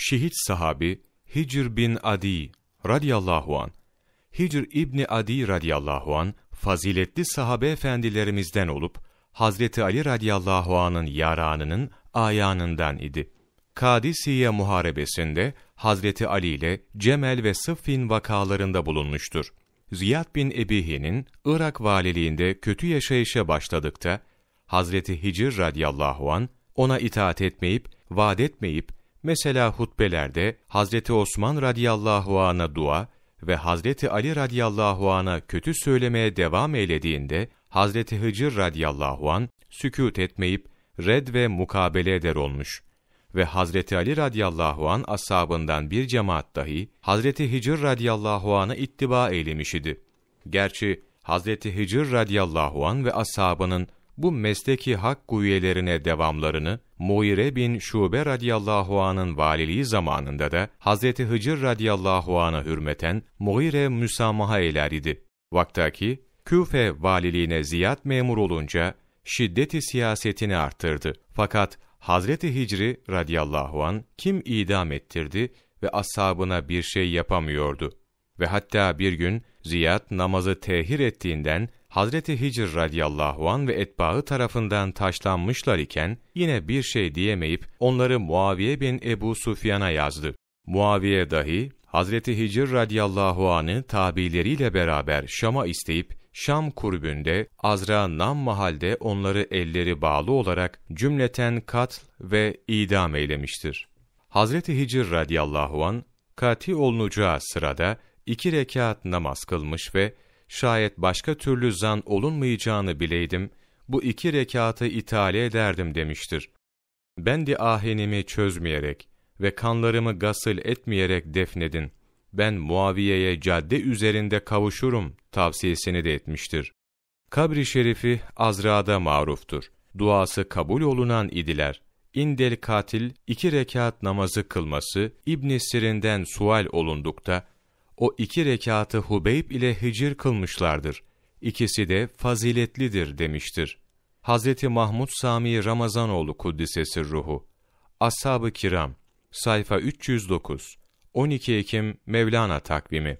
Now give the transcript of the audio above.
şehit sahabi Hicr bin Adi radıyallahu an, Hicr İbni Adi radıyallahu an faziletli sahabe efendilerimizden olup Hazreti Ali radıyallahu anın yaranının ayağından idi. Kadisiye muharebesinde Hazreti Ali ile Cemel ve Sıffin vakalarında bulunmuştur. Ziyad bin Ebihi'nin Irak valiliğinde kötü yaşayışa başladıkta Hazreti Hicr radıyallahu an ona itaat etmeyip, vaat etmeyip Mesela hutbelerde Hazreti Osman radıyallahu ana dua ve Hazreti Ali radıyallahu ana kötü söylemeye devam eylediğinde Hazreti Hıcır radıyallahu an sükût etmeyip red ve mukabele eder olmuş. Ve Hazreti Ali radıyallahu an ashabından bir cemaat dahi Hazreti Hıcır radıyallahu an'a ittiba eylemiş idi. Gerçi Hazreti Hıcır radıyallahu an ve ashabının bu mesleki hak üyelerine devamlarını Muire bin Şube radıyallahu anın valiliği zamanında da Hazreti Hıcır radıyallahu ana hürmeten Muire müsamaha eyler idi. Vaktaki Küfe valiliğine ziyat memur olunca şiddeti siyasetini arttırdı. Fakat Hazreti Hicri radıyallahu an kim idam ettirdi ve ashabına bir şey yapamıyordu. Ve hatta bir gün Ziyad namazı tehir ettiğinden Hazreti Hicr radıyallahu an ve etbaı tarafından taşlanmışlar iken yine bir şey diyemeyip onları Muaviye bin Ebu Sufyan'a yazdı. Muaviye dahi Hazreti Hicr radıyallahu anı tabileriyle beraber Şam'a isteyip Şam kurbünde Azra Nam mahalde onları elleri bağlı olarak cümleten katl ve idam eylemiştir. Hazreti Hicr radıyallahu an kati olunacağı sırada iki rekat namaz kılmış ve Şayet başka türlü zan olunmayacağını bileydim, bu iki rekatı itale ederdim demiştir. Ben de ahenimi çözmeyerek ve kanlarımı gasıl etmeyerek defnedin. Ben Muaviye'ye cadde üzerinde kavuşurum tavsiyesini de etmiştir. Kabri şerifi Azra'da maruftur. Duası kabul olunan idiler. İndel katil iki rekat namazı kılması İbn Sirin'den sual olundukta o iki rekatı Hubeyb ile hicir kılmışlardır. İkisi de faziletlidir demiştir. Hz. Mahmud Sami Ramazanoğlu Kuddisesi Ruhu Ashab-ı Kiram Sayfa 309 12 Ekim Mevlana Takvimi